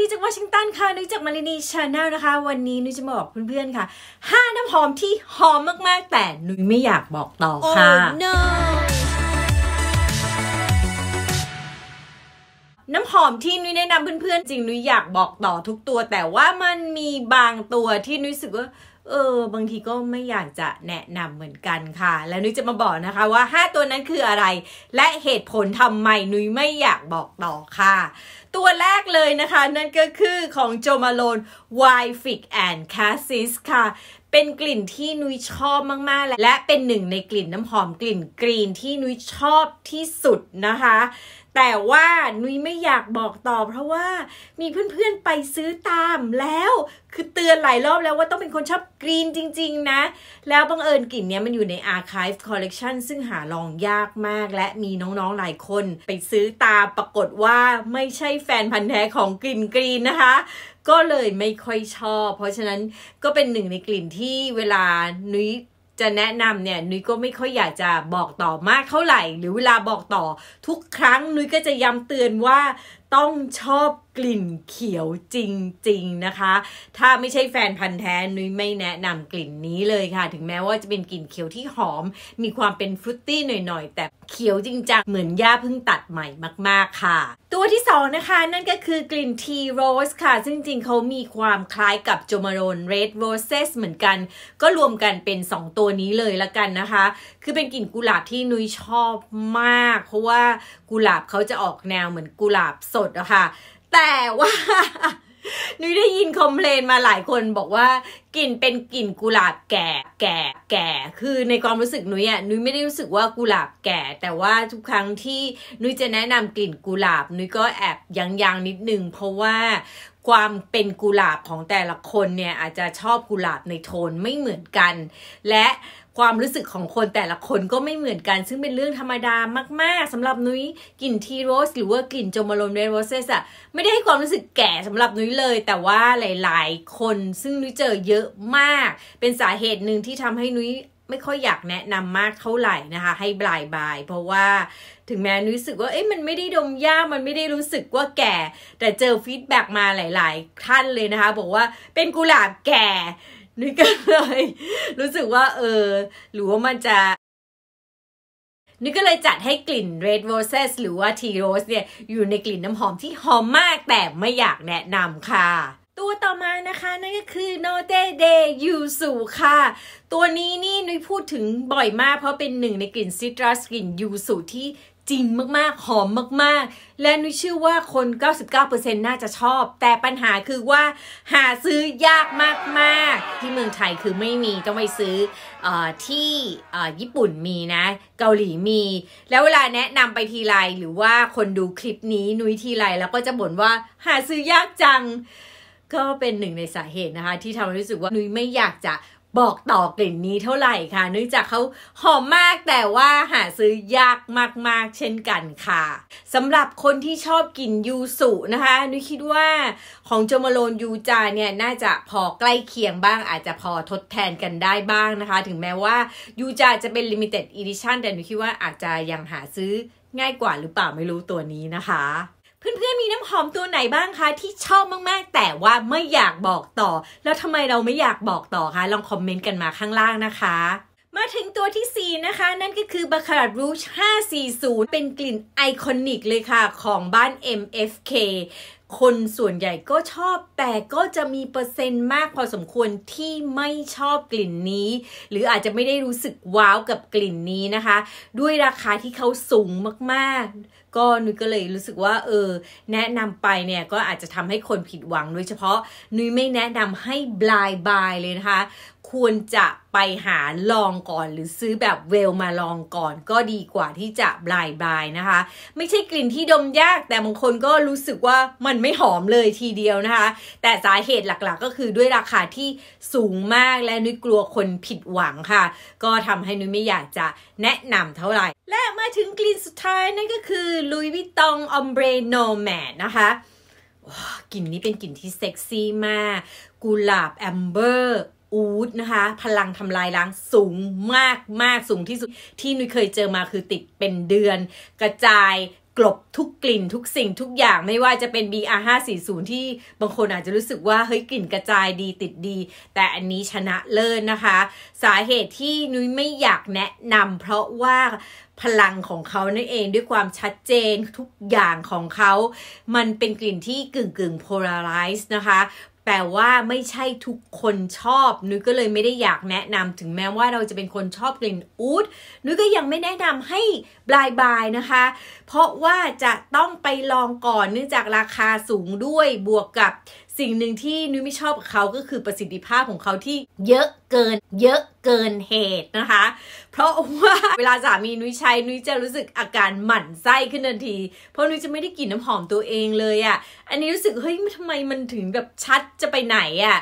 ดีจากวอชิงตันค่ะนุ้ยจากมารินีชาแนลนะคะ วันนี้นุ้ยจะมาบอกเพื่อนๆค่ะห้าน้ำหอมที่หอมมากๆ แต่นุ้ยไม่อยากบอกต่อค่ะ oh, no. น้ำหอมที่นุ้ยแนะนำเพื่อนๆจริงนุ้ยอยากบอกต่อทุกตัว แต่ว่ามันมีบางตัวที่นุ้ยรู้สึกว่า เออ บางทีก็ไม่อยากจะแนะนำเหมือนกันค่ะ แล้วนุ้ยจะมาบอกนะคะว่า5ตัวนั้นคืออะไร และเหตุผลทำไมนุ้ยไม่อยากบอกต่อค่ะตัวแรกเลยนะคะ นั่นก็คือของโจมาโลนฟิ f i อ and Cassis ค่ะเป็นกลิ่นที่นุ้ยชอบมากๆและเป็นหนึ่งในกลิ่นน้ำหอมกลิ่นกรีนที่นุ้ยชอบที่สุดนะคะ แต่ว่านุ้ยไม่อยากบอกต่อ เพราะว่ามีเพื่อนๆไปซื้อตามแล้ว คือเตือนหลายรอบแล้วว่าต้องเป็นคนชอบกรีนจริง ๆ นะ แล้วบังเอิญกลิ่นนี้มันอยู่ใน Archive Collection ซึ่งหาลองยากมากและมีน้องๆหลายคนไปซื้อตามปรากฏว่าไม่ใช่แฟนพันธุ์แท้ของกลิ่นกรีนนะคะก็เลยไม่ค่อยชอบ เพราะฉะนั้นก็เป็นหนึ่งในกลิ่นที่เวลานุ้ยจะแนะนำเนี่ย นุ้ยก็ไม่ค่อยอยากจะบอกต่อมากเท่าไหร่ หรือเวลาบอกต่อทุกครั้ง นุ้ยก็จะย้ำเตือนว่าต้องชอบกลิ่นเขียวจริงๆนะคะ ถ้าไม่ใช่แฟนพันธ์แท้นุ้ย ไม่แนะนำกลิ่นนี้เลยค่ะ ถึงแม้ว่าจะเป็นกลิ่นเขียวที่หอม มีความเป็นฟรุตตี้หน่อย ๆ แต่เขียวจริงจังเหมือนหญ้าเพิ่งตัดใหม่มาก ๆค่ะ ตัวที่ 2 นะคะนั่นก็คือกลิ่นทีโรสค่ะ ซึ่งจริงเขามีความคล้ายกับโจมาโรนเรดโรเซสเหมือนกัน ก็รวมกันเป็น2ตัวนี้เลยละกันนะคะ คือเป็นกลิ่นกุหลาบที่นุ้ยชอบมาก เพราะว่ากุหลาบเขาจะออกแนวเหมือนกุหลาบสดอะคะ่ะแต่ว่านุ้ยได้ยินคอมเพลนมาหลายคนบอกว่า กลิ่นเป็นกลิ่นกุหลาบแก่แก่แก่ คือในความรู้สึกนุ้ยอ่ะนุ้ยไม่ได้รู้สึกว่ากุหลาบแก่ แต่ว่าทุกครั้งที่นุ้ยจะแนะนำกลิ่นกุหลาบนุ้ยก็แอบยังยังนิดนึงเพราะว่าความเป็นกุหลาบของแต่ละคนเนี่ยอาจจะชอบกุหลาบในโทนไม่เหมือนกัน และความรู้สึกของคนแต่ละคนก็ไม่เหมือนกัน ซึ่งเป็นเรื่องธรรมดามากๆ สำหรับนุ้ยกลิ่นทีโรสหรือว่ากลิ่นโจมาโลมเรนโรเซสอะไม่ได้ให้ความรู้สึกแก่สำหรับนุ้ยเลย แต่ว่าหลายๆ คนซึ่งนุ้ยเจอเยอะมาก เป็นสาเหตุหนึ่งที่ทำให้นุ้ยไม่ค่อยอยากแนะนำมากเท่าไหร่นะคะ ให้บลายบายเพราะว่าถึงแม้รู้สึกว่าเอ๊ะมันไม่ได้ดมยากมันไม่ได้รู้สึกว่าแก่ แต่เจอฟีดแบ็กมาหลายๆท่านเลยนะคะบอกว่าเป็นกุหลาบแก่นี่ก็เลย รู้สึกว่า เออ หรือว่ามันจะนี่ก็เลยจัดให้กลิ่น Red Roses หรือว่า Tea Rose เนี่ยอยู่ในกลิ่นน้ำหอมที่หอมมากแต่ไม่อยากแนะนำค่ะตัวต่อมานะคะ นั่นก็คือ Note de Yuzu ค่ะ ตัวนี้นี่นุ้ยพูดถึงบ่อยมากเพราะเป็นหนึ่งในกลิ่นซิตรัสกลิ่นยูสุที่จริงมาก ๆ หอมมาก ๆ และนุ้ยเชื่อว่าคน 99%น่าจะชอบ แต่ปัญหาคือว่า หาซื้อยากมาก ๆ ที่เมืองไทยคือไม่มีต้องไปซื้ออที่ญี่ปุ่นมีนะ เกาหลีมี แล้วเวลาแนะนำไปทีไรหรือว่าคนดูคลิปนี้นุ้ยทีไรแล้วก็จะบ่นว่า หาซื้อยากจังก็เป็นหนึ่งในสาเหตุนะคะที่ทำให้รู้สึกว่านุ้ยไม่อยากจะบอกต่อกลิ่นนี้เท่าไหร่ค่ะ เนื่องจากเขาหอมมากแต่ว่าหาซื้อยากมากๆเช่นกันค่ะสำหรับคนที่ชอบกลิ่นยูสุนะคะ นุ้ยคิดว่า ของโจมาโลนยูจาเนี่ยน่าจะพอใกล้เคียงบ้าง อาจจะพอทดแทนกันได้บ้างนะคะ ถึงแม้ว่ายูจาจะเป็นลิมิเต็ดอีดิชันแต่นุ้ยคิดว่าอาจจะยังหาซื้อง่ายกว่าหรือเปล่าไม่รู้ตัวนี้นะคะเพื่อนๆ มีน้ำหอมตัวไหนบ้างคะ ที่ชอบมากๆ แต่ว่าไม่อยากบอกต่อ แล้วทำไมเราไม่อยากบอกต่อคะ ลองคอมเมนต์กันมาข้างล่างนะคะ มาถึงตัวที่ 4 นะคะ นั่นก็คือบาคาร์ดรูช540 เป็นกลิ่นไอคอนิกเลยค่ะของบ้าน MFK คนส่วนใหญ่ก็ชอบแต่ก็จะมีเปอร์เซ็นต์มากพอสมควรที่ไม่ชอบกลิ่นนี้ หรืออาจจะไม่ได้รู้สึก ว้าวกับกลิ่นนี้นะคะ ด้วยราคาที่เขาสูงมากๆ ก็นุ้ยก็เลยรู้สึกว่า เออ แนะนำไปเนี่ยก็อาจจะทำให้คนผิดหวังโดยเฉพาะนุ้ยไม่แนะนำให้บลายบายเลยนะคะควรจะไปหาลองก่อนหรือซื้อแบบเวลมาลองก่อนก็ดีกว่าที่จะบลายบายนะคะ ไม่ใช่กลิ่นที่ดมยากแต่บางคนก็รู้สึกว่ามันไม่หอมเลยทีเดียวนะคะ แต่สาเหตุหลักๆก็คือด้วยราคาที่สูงมากและนุ้ยกลัวคนผิดหวังค่ะ ก็ทำให้นุ้ยไม่อยากจะแนะนำเท่าไหร่ และมาถึงกลิ่นสุดท้ายนั่นก็คือลุยวิตองอมเบรโนแมทนะคะกลิ่นนี้เป็นกลิ่นที่เซ็กซี่มากกุหลาบแอมเบอร์อูดนะคะ พลังทำลายล้างสูงมากมากสูงที่สุดที่นุ้ยเคยเจอมาคือติดเป็นเดือน กระจายกลบทุกกลิ่นทุกสิ่งทุกอย่างไม่ว่าจะเป็น BR 5 4 0ที่บางคนอาจจะรู้สึกว่า เฮ้ยกลิ่นกระจายดีติดดี แต่อันนี้ชนะเลิศนนะคะ สาเหตุที่นุ้ยไม่อยากแนะนำเพราะว่าพลังของเขานั่นเองด้วยความชัดเจนทุกอย่างของเขามันเป็นกลิ่นที่กึ่งกึ่งโพลาไรส์นะคะแต่ว่าไม่ใช่ทุกคนชอบ นุ้ยก็เลยไม่ได้อยากแนะนำถึงแม้ว่าเราจะเป็นคนชอบกลิ่นอูด นุ้ยก็ยังไม่แนะนำให้บลายบายนะคะ เพราะว่าจะต้องไปลองก่อน เนื่องจากราคาสูงด้วยบวกกับสิ่งหนึ่งที่นุ้ยไม่ชอบเขาก็คือประสิทธิภาพของเขาที่เยอะเกิน เยอะเกินเหตุนะคะ เพราะว่าเวลาสามีนุ้ยใช้นุ้ยจะรู้สึกอาการหมั่นไส้ขึ้นทันที เพราะนุ้ยจะไม่ได้กลิ่นน้ำหอมตัวเองเลยอะ่ะ อันนี้รู้สึก เฮ้ย ทำไมมันถึงแบบชัดจะไปไหนอะ่ะ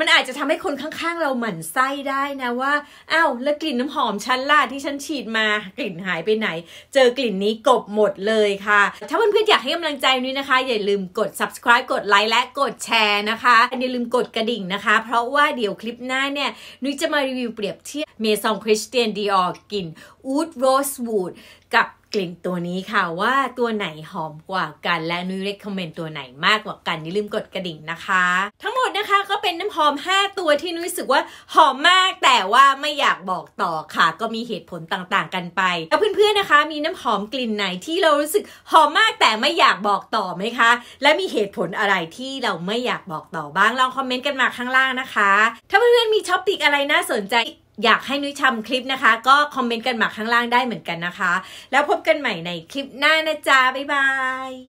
มันอาจจะทำให้คนข้างๆเราหมั่นไส้ได้นะว่าอา้าวแล้วกลิ่นน้ำหอมชั้นล่าที่ฉันฉีดมากลิ่นหายไปไหน เจอกลิ่นนี้กบหมดเลยค่ะ ถ้าเพื่อนๆอยากให้กำลังใจนุ้ยนะคะอย่าลืมกด subscribe กดไลค์และกดแชร์นะคะ อย่าลืมกดกระดิ่งนะคะเพราะว่าเดี๋ยวคลิปหน้าเนี่ยนุ้ยจะมารีวิวเปรียบเทียบเมซองคริสเตียนดีออร์กลิ่นอูดโรสวูดกับกลิ่นตัวนี้ค่ะว่าตัวไหนหอมกว่ากันและนุ้ยเรคคอมเมนต์ตัวไหนมากกว่ากันอย่าลืมกดกระดิ่งนะคะ ทั้งหมดนะคะก็เป็นน้ำหอม 5 ตัวที่นุ้ยรู้สึกว่าหอมมากแต่ว่าไม่อยากบอกต่อค่ะ ก็มีเหตุผลต่าง ๆ กันไปแล้วเพื่อน ๆนะคะมีน้ำหอมกลิ่นไหนที่เรารู้สึกหอมมากแต่ไม่อยากบอกต่อไหมคะ และมีเหตุผลอะไรที่เราไม่อยากบอกต่อบ้างลองคอมเมนต์กันมาข้างล่างนะคะ ถ้าเพื่อนๆมีช็อปติกอะไรน่าสนใจอยากให้นุ้ยทำคลิปนะคะ ก็คอมเมนต์กันมาข้างล่างได้เหมือนกันนะคะ แล้วพบกันใหม่ในคลิปหน้านะจ๊ะบ๊ายบาย